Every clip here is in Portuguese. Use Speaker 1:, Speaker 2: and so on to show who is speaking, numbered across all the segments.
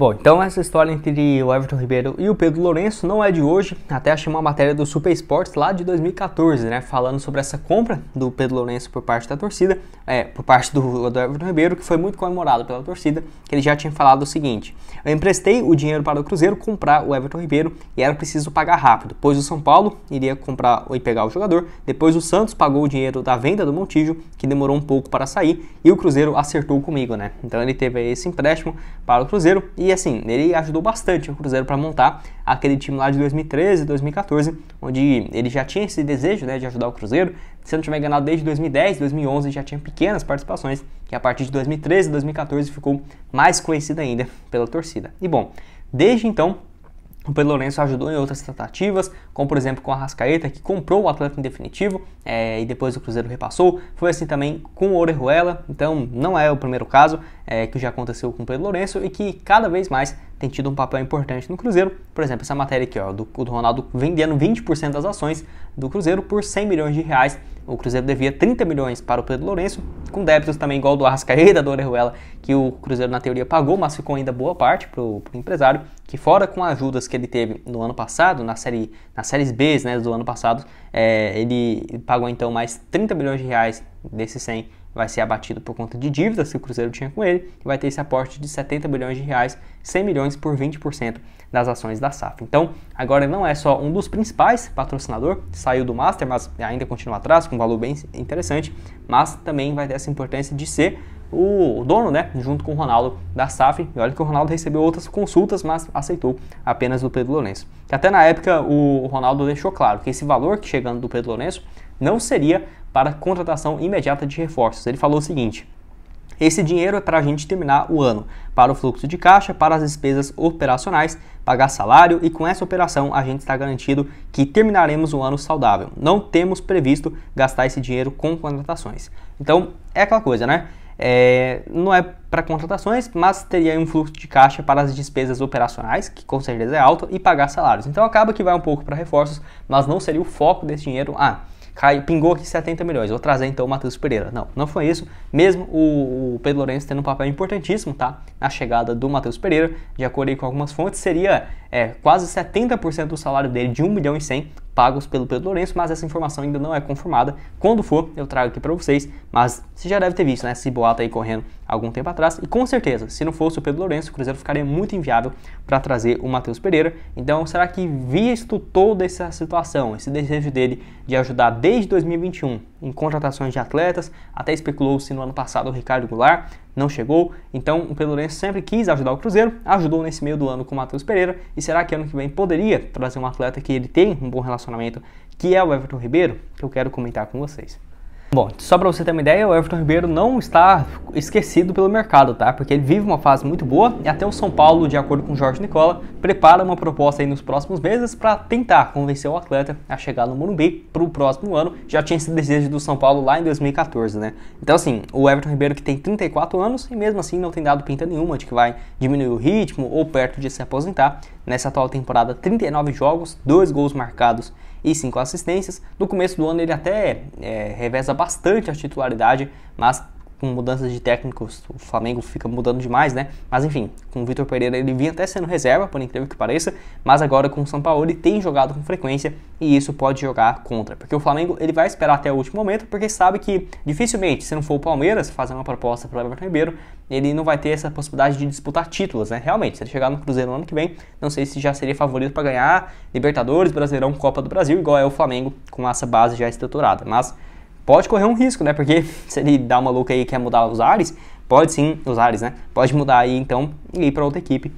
Speaker 1: Bom, então essa história entre o Everton Ribeiro e o Pedro Lourenço não é de hoje, até achei uma matéria do Super Sports lá de 2014, né, falando sobre essa compra do Pedro Lourenço por parte da torcida, é, por parte do, do Everton Ribeiro, que foi muito comemorado pela torcida, que ele já tinha falado o seguinte, eu emprestei o dinheiro para o Cruzeiro comprar o Everton Ribeiro e era preciso pagar rápido, pois o São Paulo iria comprar e pegar o jogador, depois o Santos pagou o dinheiro da venda do Montijo, que demorou um pouco para sair, e o Cruzeiro acertou comigo, né, então ele teve esse empréstimo para o Cruzeiro e e assim, ele ajudou bastante o Cruzeiro para montar aquele time lá de 2013, 2014, onde ele já tinha esse desejo né, de ajudar o Cruzeiro. Se não tiver enganado, desde 2010, 2011 já tinha pequenas participações, que a partir de 2013, 2014 ficou mais conhecida ainda pela torcida. E bom, desde então o Pedro Lourenço ajudou em outras tentativas, como por exemplo com a Rascaeta, que comprou o atleta em definitivo é, e depois o Cruzeiro repassou. Foi assim também com o Orejuela, então não é o primeiro caso é, que já aconteceu com o Pedro Lourenço e que cada vez mais tem tido um papel importante no Cruzeiro. Por exemplo, essa matéria aqui, ó, do, do Ronaldo vendendo 20% das ações do Cruzeiro por 100 milhões de reais. O Cruzeiro devia 30 milhões para o Pedro Lourenço com débitos também igual do Arrascaeta, do Orejuela, que o Cruzeiro na teoria pagou, mas ficou ainda boa parte para o empresário, que fora com ajudas que ele teve no ano passado, na série, nas séries B né, do ano passado, é, ele pagou então mais 30 milhões de reais desses 100 vai ser abatido por conta de dívidas que o Cruzeiro tinha com ele e vai ter esse aporte de 70 bilhões de reais, 100 milhões por 20% das ações da SAF. Então, agora não é só um dos principais patrocinador, saiu do Master, mas ainda continua atrás com um valor bem interessante, mas também vai ter essa importância de ser o dono, né, junto com o Ronaldo da SAF. E olha que o Ronaldo recebeu outras consultas, mas aceitou apenas do Pedro Lourenço. Que até na época o Ronaldo deixou claro que esse valor que chegando do Pedro Lourenço não seria para contratação imediata de reforços. Ele falou o seguinte: esse dinheiro é para a gente terminar o ano, para o fluxo de caixa, para as despesas operacionais, pagar salário e com essa operação a gente está garantido que terminaremos o ano saudável. Não temos previsto gastar esse dinheiro com contratações. Então é aquela coisa, né? É, não é para contratações, mas teria um fluxo de caixa para as despesas operacionais, que com certeza é alto e pagar salários. Então acaba que vai um pouco para reforços, mas não seria o foco desse dinheiro. Ah, cai, pingou aqui 70 milhões, vou trazer então o Matheus Pereira. Não, não foi isso, mesmo o, o Pedro Lourenço tendo um papel importantíssimo, tá? Na chegada do Matheus Pereira, de acordo com algumas fontes, seria é, quase 70% do salário dele, de 1 milhão e 100, pagos pelo Pedro Lourenço, mas essa informação ainda não é confirmada. Quando for, eu trago aqui para vocês, mas você já deve ter visto, né, esse boato aí correndo algum tempo atrás. E com certeza, se não fosse o Pedro Lourenço, o Cruzeiro ficaria muito inviável para trazer o Matheus Pereira. Então, será que visto toda essa situação, esse desejo dele de ajudar desde 2021 em contratações de atletas, até especulou-se no ano passado o Ricardo Goulart, não chegou. Então, o Pedro Lourenço sempre quis ajudar o Cruzeiro, ajudou nesse meio do ano com o Matheus Pereira. E será que ano que vem poderia trazer um atleta que ele tem um bom relacionamento, que é o Everton Ribeiro? Que eu quero comentar com vocês. Bom, só para você ter uma ideia, o Everton Ribeiro não está esquecido pelo mercado, tá? Porque ele vive uma fase muito boa e até o São Paulo, de acordo com o Jorge Nicola, prepara uma proposta aí nos próximos meses para tentar convencer o atleta a chegar no Morumbi para o próximo ano. Já tinha esse desejo do São Paulo lá em 2014, né? Então, assim, o Everton Ribeiro que tem 34 anos e mesmo assim não tem dado pinta nenhuma de que vai diminuir o ritmo ou perto de se aposentar. Nessa atual temporada, 39 jogos, dois gols marcados e 5 assistências. No começo do ano ele até é, reveza bastante a titularidade, mas com mudanças de técnicos, o Flamengo fica mudando demais, né? Mas enfim, com o Vitor Pereira ele vinha até sendo reserva, por incrível que pareça, mas agora com o São Paulo ele tem jogado com frequência e isso pode jogar contra, porque o Flamengo ele vai esperar até o último momento, porque sabe que dificilmente, se não for o Palmeiras fazer uma proposta para o Everton Ribeiro, ele não vai ter essa possibilidade de disputar títulos, né? Realmente, se ele chegar no Cruzeiro no ano que vem, não sei se já seria favorito para ganhar Libertadores, Brasileirão, Copa do Brasil, igual é o Flamengo com essa base já estruturada, mas pode correr um risco, né? Porque se ele dá uma louca aí e quer mudar os ares, pode sim, os ares, né? Pode mudar aí então e ir para outra equipe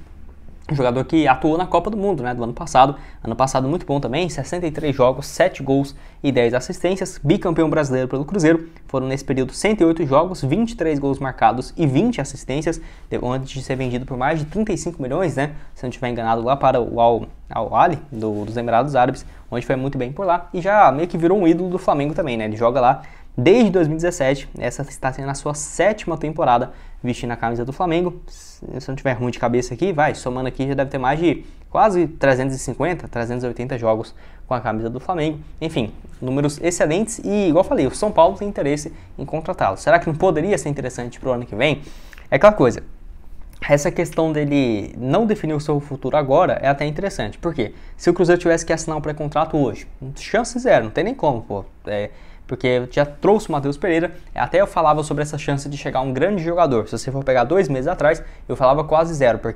Speaker 1: um jogador que atuou na Copa do Mundo, né, do ano passado. Ano passado muito bom também, 63 jogos, 7 gols e 10 assistências, bicampeão brasileiro pelo Cruzeiro. Foram nesse período 108 jogos, 23 gols marcados e 20 assistências, antes de ser vendido por mais de 35 milhões, né, se não estiver enganado, lá para o Al, Al Ali, do, dos Emirados Árabes, onde foi muito bem por lá e já meio que virou um ídolo do Flamengo também, né? Ele joga lá Desde 2017, essa está sendo a sua sétima temporada vestindo a camisa do Flamengo. Se eu não tiver ruim de cabeça aqui, vai, somando aqui já deve ter mais de quase 350, 380 jogos com a camisa do Flamengo. Enfim, números excelentes e, igual falei, o São Paulo tem interesse em contratá-lo. Será que não poderia ser interessante para o ano que vem? É aquela coisa, essa questão dele não definir o seu futuro agora é até interessante, porque se o Cruzeiro tivesse que assinar um pré-contrato hoje, chance zero, não tem nem como, pô. É, porque eu já trouxe o Matheus Pereira, até eu falava sobre essa chance de chegar um grande jogador. Se você for pegar dois meses atrás, eu falava quase zero, porque